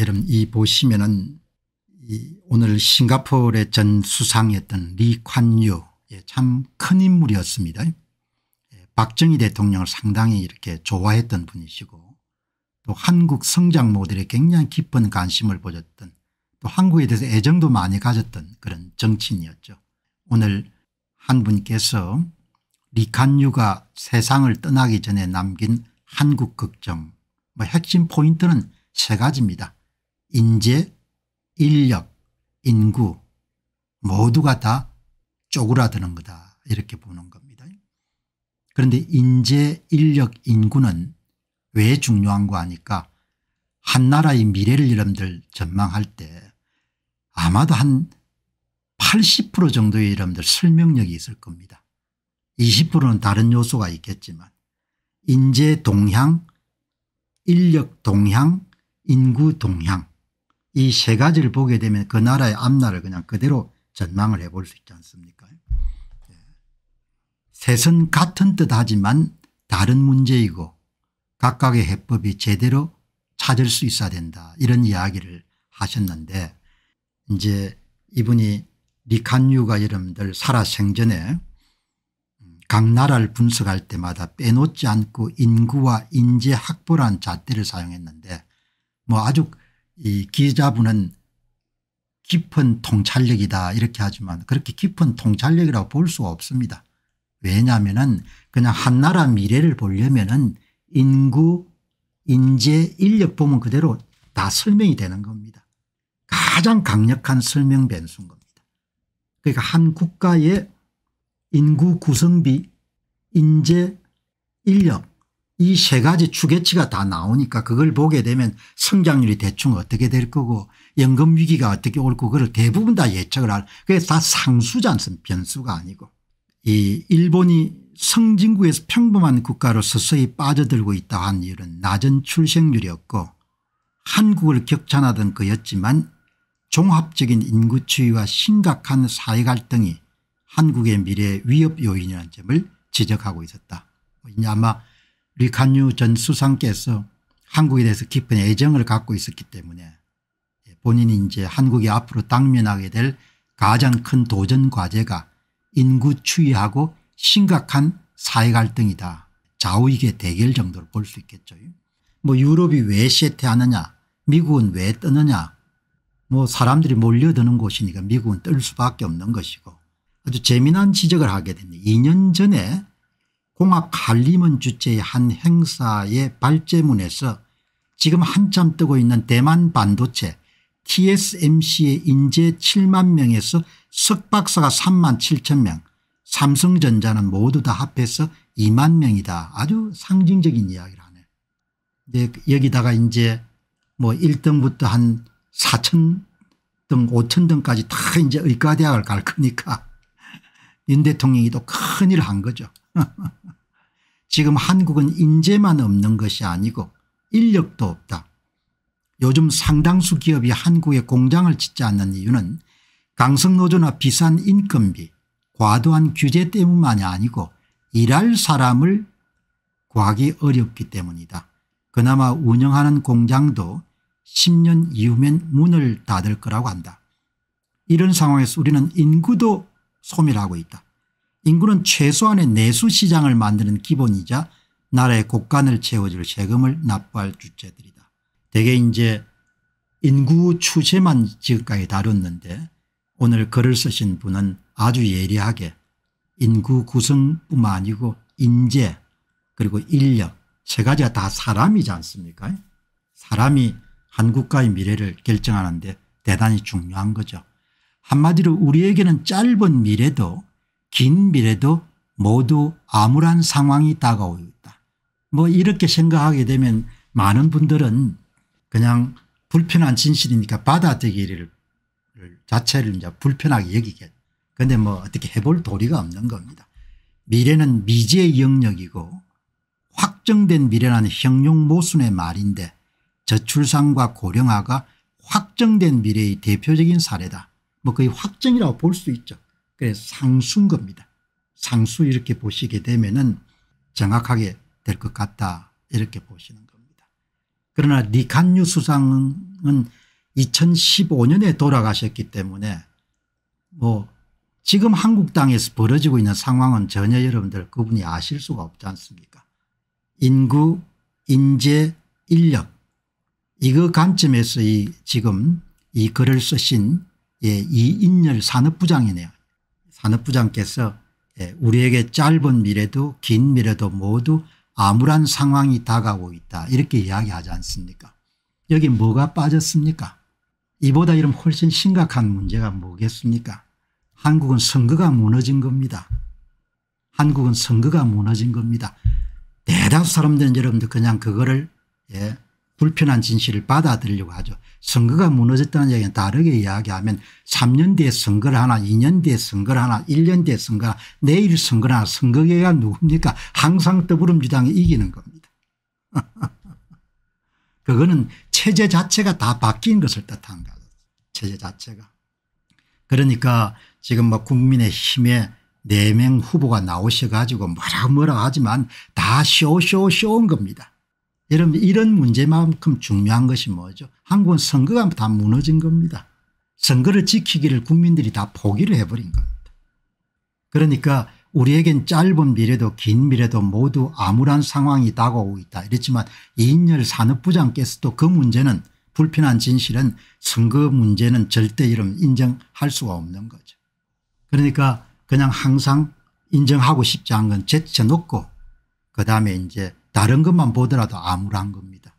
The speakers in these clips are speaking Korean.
여러분 이 보시면은 이 오늘 싱가포르의 전 수상이었던 리콴유 예, 참큰 인물이었습니다. 예, 박정희 대통령을 상당히 이렇게 좋아했던 분이시고 또 한국 성장 모델에 굉장히 깊은 관심을 보였던 또 한국에 대해서 애정도 많이 가졌던 그런 정치인이었죠. 오늘 한 분께서 리칸유가 세상을 떠나기 전에 남긴 한국 걱정 뭐 핵심 포인트는 세 가지입니다. 인재, 인력, 인구 모두가 다 쪼그라드는 거다 이렇게 보는 겁니다. 그런데 인재, 인력, 인구는 왜중요한거 하니까 한 나라의 미래를 여러분들 전망할 때 아마도 한 80% 정도의 여러분들 설명력이 있을 겁니다. 20%는 다른 요소가 있겠지만 인재 동향, 인력 동향, 인구 동향 이세 가지를 보게 되면 그 나라의 앞날을 그냥 그대로 전망을 해 볼 수 있지 않습니까 예. 셋은 같은 뜻하지만 다른 문제이고 각각의 해법이 제대로 찾을 수 있어야 된다 이런 이야기를 하셨는데 이제 이분이 리칸유가 여러분들 살아생전에 음, 각 나라를 분석할 때마다 빼놓지 않고 인구와 인재 확보란 잣대를 사용했는데 뭐 아주 이 기자분은 깊은 통찰력이다 이렇게 하지만 그렇게 깊은 통찰력이라고 볼 수가 없습니다. 왜냐하면 그냥 한 나라 미래를 보려면 인구 인재 인력 보면 그대로 다 설명이 되는 겁니다. 가장 강력한 설명 변수인 겁니다. 그러니까 한 국가의 인구 구성비 인재 인력 이세 가지 추계치가 다 나오니까 그걸 보게 되면 성장률이 대충 어떻게 될 거고 연금 위기가 어떻게 올 거고 그걸 대부분 다 예측을 할 그게 다 상수지 않습니까 변수가 아니고 이 일본이 성진국에서 평범한 국가로 서서히 빠져들고 있다 한 이유는 낮은 출생률이었고 한국을 격찬하던 그였지만 종합적인 인구추위와 심각한 사회갈등이 한국의 미래 위협 요인이라는 점을 지적하고 있었다. 이제 아마 리칸유 전 수상께서 한국에 대해서 깊은 애정을 갖고 있었기 때문에 본인이 이제 한국이 앞으로 당면하게 될 가장 큰 도전 과제가 인구 추이하고 심각한 사회 갈등이다. 좌우익의 대결 정도로 볼 수 있겠죠. 뭐 유럽이 왜 쇠퇴하느냐 미국은 왜 뜨느냐 뭐 사람들이 몰려드는 곳이니까 미국은 뜰 수밖에 없는 것이고 아주 재미난 지적을 하게 됩니 2년 전에 공학 관리문 주최의 한 행사의 발제문에서 지금 한참 뜨고 있는 대만 반도체 TSMC의 인재 7만 명에서 석박사가 3만 7천 명 삼성전자는 모두 다 합해서 2만 명이다. 아주 상징적인 이야기를 하네. 근데 네, 여기다가 이제 뭐 1등부터 한 4천 등 5천 등까지 다 이제 의과대학을 갈 거니까 윤 대통령이 또 큰일 한 거죠. 지금 한국은 인재만 없는 것이 아니고 인력도 없다. 요즘 상당수 기업이 한국에 공장을 짓지 않는 이유는 강성노조나 비싼 인건비 과도한 규제 때문만이 아니고 일할 사람을 구하기 어렵기 때문이다. 그나마 운영하는 공장도 10년 이후면 문을 닫을 거라고 한다. 이런 상황에서 우리는 인구도 소멸하고 있다. 인구는 최소한의 내수시장을 만드는 기본이자 나라의 곳간을 채워줄 세금을 납부할 주체들이다. 대개 이제 인구 추세만 지금까지 다뤘는데 오늘 글을 쓰신 분은 아주 예리하게 인구 구성뿐만 아니고 인재 그리고 인력 세 가지가 다 사람이지 않습니까 사람이 한국가의 미래를 결정하는데 대단히 중요한 거죠. 한마디로 우리에게는 짧은 미래도 긴 미래도 모두 암울한 상황이 다가오고 있다. 뭐 이렇게 생각하게 되면 많은 분들은 그냥 불편한 진실이니까 받아들이기를 자체를 이제 불편하게 여기게 그런데 뭐 어떻게 해볼 도리가 없는 겁니다. 미래는 미지의 영역이고 확정된 미래라는 형용 모순의 말인데 저출산과 고령화가 확정된 미래의 대표적인 사례다. 뭐 거의 확정이라고 볼 수 있죠. 그래서 상수인 겁니다. 상수 이렇게 보시게 되면은 정확하게 될 것 같다 이렇게 보시는 겁니다. 그러나 니칸유 수상은 2015년에 돌아가셨기 때문에 뭐 지금 한국당에서 벌어지고 있는 상황은 전혀 여러분들 그분이 아실 수가 없지 않습니까 인구 인재 인력 이거 관점에서 이 지금 이 글을 쓰신 예, 이인열 산업부장이네요. 산업부장께서 예, 우리에게 짧은 미래도 긴 미래도 모두 암울한 상황이 다가오고 있다 이렇게 이야기하지 않습니까 여기 뭐가 빠졌습니까 이보다 이런 훨씬 심각한 문제가 뭐겠습니까 한국은 선거가 무너진 겁니다. 한국은 선거가 무너진 겁니다. 대다수 사람들은 여러분들 그냥 그거를 예, 불편한 진실을 받아들이려고 하죠. 선거가 무너졌다는 얘기는 다르게 이야기하면 3년 뒤에 선거를 하나 2년 뒤에 선거를 하나 1년 뒤에 선거나 를하 내일 선거를 하나 선거계가 누굽니까 항상 더불어민주당이 이기는 겁니다. 그거는 체제 자체가 다 바뀐 것을 뜻하는 거죠. 체제 자체가. 그러니까 지금 뭐 국민의힘에 4명 후보가 나오셔 가지고 뭐라 뭐라 하지만 다 쇼쇼쇼인 겁니다. 여러분 이런 문제만큼 중요한 것이 뭐죠 한국은 선거가 다 무너진 겁니다. 선거를 지키기를 국민들이 다 포기를 해버린 겁니다. 그러니까 우리에겐 짧은 미래도 긴 미래도 모두 암울한 상황이 다가오고 있다. 이랬지만 이인열 산업부장께서도 그 문제는 불편한 진실은 선거 문제는 절대 이름 인정할 수가 없는 거죠. 그러니까 그냥 항상 인정하고 싶지 않은 건 제쳐놓고 그다음에 이제 다른 것만 보더라도 암울한 겁니다.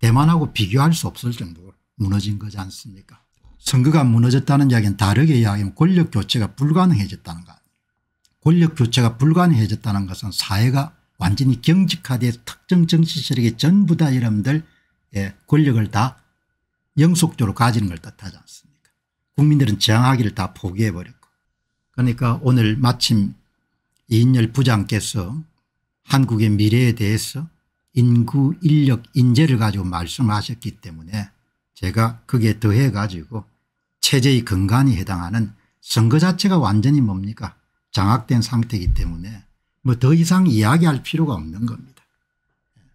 대만하고 비교할 수 없을 정도로 무너진 거지 않습니까 선거가 무너졌다는 이야기는 다르게 이야기하면 권력교체가 불가능해졌다는 것. 권력교체가 불가능해졌다는 것은 사회가 완전히 경직화돼 특정 정치 세력이 전부 다 여러분들 예, 권력을 다 영속적으로 가지는 걸 뜻하지 않습니까 국민들은 저항하기를 다 포기해버렸고 그러니까 오늘 마침 이인열 부장께서 한국의 미래에 대해서 인구 인력 인재를 가지고 말씀하셨기 때문에 제가 그게 더해 가지고 체제의 근간이 해당하는 선거 자체가 완전히 뭡니까 장악된 상태이기 때문에 뭐 더 이상 이야기할 필요가 없는 겁니다.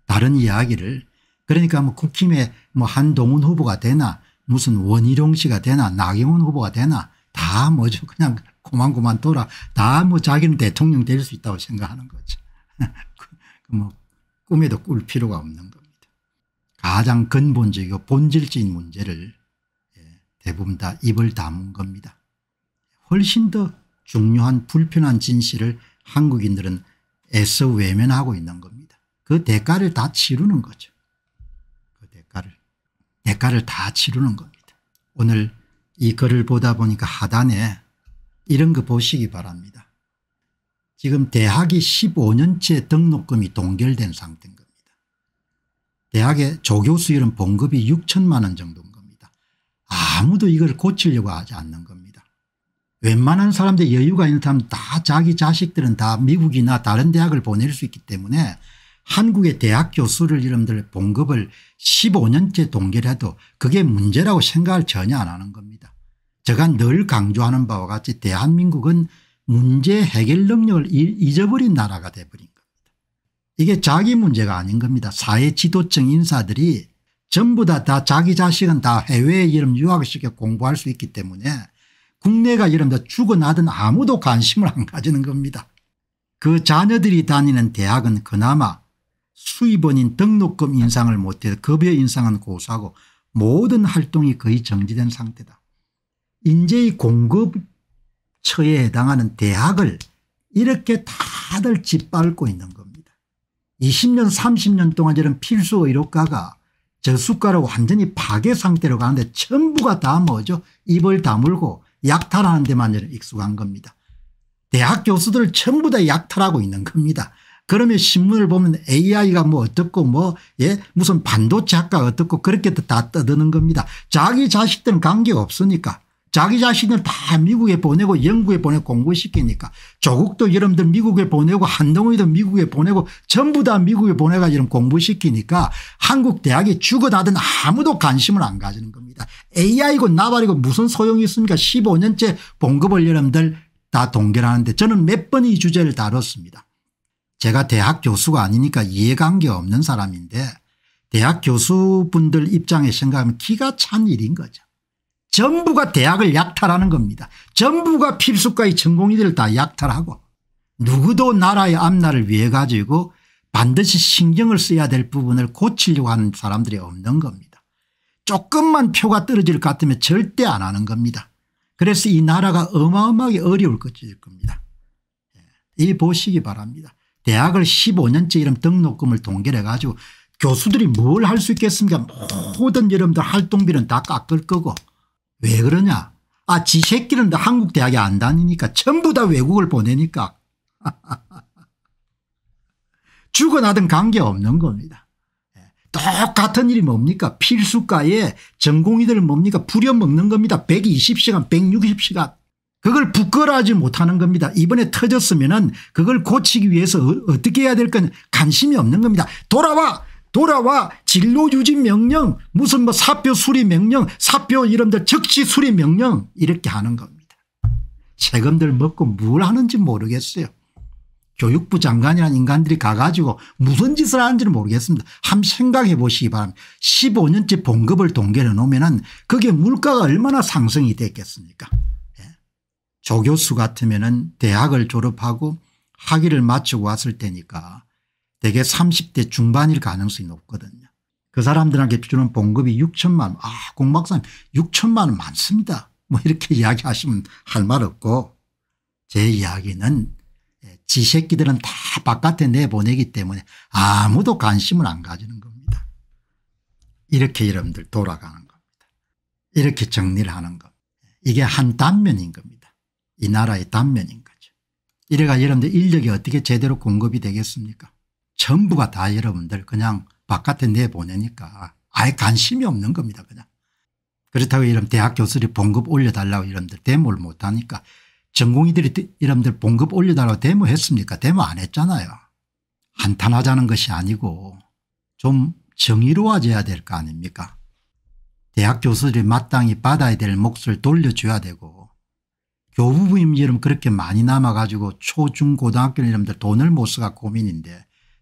다른 이야기를 그러니까 뭐 국힘의 뭐 한동훈 후보가 되나 무슨 원희룡 씨가 되나 나경원 후보가 되나 다 뭐죠 그냥 고만고만 돌아 다 뭐 자기는 대통령 될 수 있다고 생각하는 거죠. 그 뭐 꿈에도 꿀 필요가 없는 겁니다. 가장 근본적이고 본질적인 문제를 예, 대부분 다 입을 다문 겁니다. 훨씬 더 중요한 불편한 진실을 한국인들은 애써 외면하고 있는 겁니다. 그 대가를 다 치르는 거죠. 그 대가를 대가를 다 치르는 겁니다. 오늘 이 글을 보다 보니까 하단에 이런 거 보시기 바랍니다. 지금 대학이 15년째 등록금이 동결된 상태인 겁니다. 대학의 조교수일은 봉급이 6천만 원 정도인 겁니다. 아무도 이걸 고치려고 하지 않는 겁니다. 웬만한 사람들 여유가 있는 사람 다 자기 자식들은 다 미국이나 다른 대학을 보낼 수 있기 때문에 한국의 대학 교수를 이름들 봉급을 15년째 동결해도 그게 문제라고 생각을 전혀 안 하는 겁니다. 제가 늘 강조하는 바와 같이 대한민국은 문제 해결 능력을 잊어버린 나라가 돼버린 겁니다. 이게 자기 문제가 아닌 겁니다. 사회 지도층 인사들이 전부 다, 다 자기 자식은 다 해외에 이름 유학시켜 공부할 수 있기 때문에 국내가 이름 다 죽어나든 아무도 관심을 안 가지는 겁니다. 그 자녀들이 다니는 대학은 그나마 수입원인 등록금 인상을 못해 서 급여 인상은 고수하고 모든 활동이 거의 정지된 상태다. 인재의 공급 처에 해당하는 대학을 이렇게 다들 짓밟고 있는 겁니다. 20년 30년 동안 저런 필수 의료과가 저수가로 완전히 파괴 상태로 가는데 전부가 다 뭐죠 입을 다물고 약탈하는 데만 익숙한 겁니다. 대학 교수들을 전부 다 약탈하고 있는 겁니다. 그러면 신문을 보면 AI가 뭐 어떻고 뭐 예? 무슨 반도체 학과가 어떻고 그렇게 다 떠드는 겁니다. 자기 자식들은 관계가 없으니까 자기 자신을 다 미국에 보내고 영국에 보내고 공부시키니까 조국도 여러분들 미국에 보내고 한동훈이도 미국에 보내고 전부 다 미국에 보내가 지금 공부시키니까 한국 대학이 죽어나든 아무도 관심을 안 가지는 겁니다. AI고 나발이고 무슨 소용이 있습니까 15년째 봉급을 여러분들 다 동결하는데 저는 몇 번 이 주제를 다뤘습니다. 제가 대학 교수가 아니니까 이해관계 없는 사람인데 대학 교수분들 입장에 생각하면 기가 찬 일인 거죠. 전부가 대학을 약탈하는 겁니다. 전부가 필수과의 전공의들을 다 약탈하고 누구도 나라의 앞날을 위해 가지고 반드시 신경을 써야 될 부분을 고치려고 하는 사람들이 없는 겁니다. 조금만 표가 떨어질 것 같으면 절대 안 하는 겁니다. 그래서 이 나라가 어마어마하게 어려울 것일 겁니다. 예, 이 보시기 바랍니다. 대학을 15년째 이름 등록금을 동결해 가지고 교수들이 뭘 할 수 있겠습니까 모든 여러분들 활동비는 다 깎을 거고 왜 그러냐 아지 새끼는 한국 대학에 안 다니니까 전부 다 외국을 보내니까 죽어나든 관계없는 겁니다. 예. 똑같은 일이 뭡니까 필수과에 전공의들 뭡니까 부려먹는 겁니다. 120시간 160시간 그걸 부끄러워하지 못하는 겁니다. 이번에 터졌으면 은 그걸 고치기 위해서 어, 어떻게 해야 될 건 관심이 없는 겁니다. 돌아와 돌아와 진로 유지 명령 무슨 뭐 사표 수리 명령 사표 이름들 즉시 수리 명령 이렇게 하는 겁니다. 세금들 먹고 뭘 하는지 모르겠어요. 교육부 장관이란 인간들이 가가지고 무슨 짓을 하는지는 모르겠습니다. 한번 생각해 보시기 바랍니다. 15년째 봉급을 동결해 놓으면 그게 물가가 얼마나 상승이 됐겠습니까 예. 조교수 같으면 은 대학을 졸업하고 학위를 마치고 왔을 테니까 대개 30대 중반일 가능성이 높거든요. 그 사람들한테 주는 봉급이 6천만 원. 아 공박사님 6천만 원 많습니다. 뭐 이렇게 이야기하시면 할 말 없고 제 이야기는 예, 지새끼들은 다 바깥에 내보내기 때문에 아무도 관심을 안 가지는 겁니다. 이렇게 여러분들 돌아가는 겁니다. 이렇게 정리를 하는 겁 이게 한 단면인 겁니다. 이 나라의 단면인 거죠. 이래가 여러분들 인력이 어떻게 제대로 공급이 되겠습니까 전부가 다 여러분들 그냥 바깥에 내보내니까 아예 관심이 없는 겁니다 그냥. 그렇다고 이런 대학 교수들이 봉급 올려달라고 이런들 데모를 못하니까 전공의들이 이런들 봉급 올려달라고 데모했습니까 데모 안 했잖아요. 한탄하자는 것이 아니고 좀 정의로워져야 될 거 아닙니까 대학 교수들이 마땅히 받아야 될 몫을 돌려줘야 되고 교부부임 이름 그렇게 많이 남아가지고 초중고등학교 이름들 돈을 못 써가 고민인데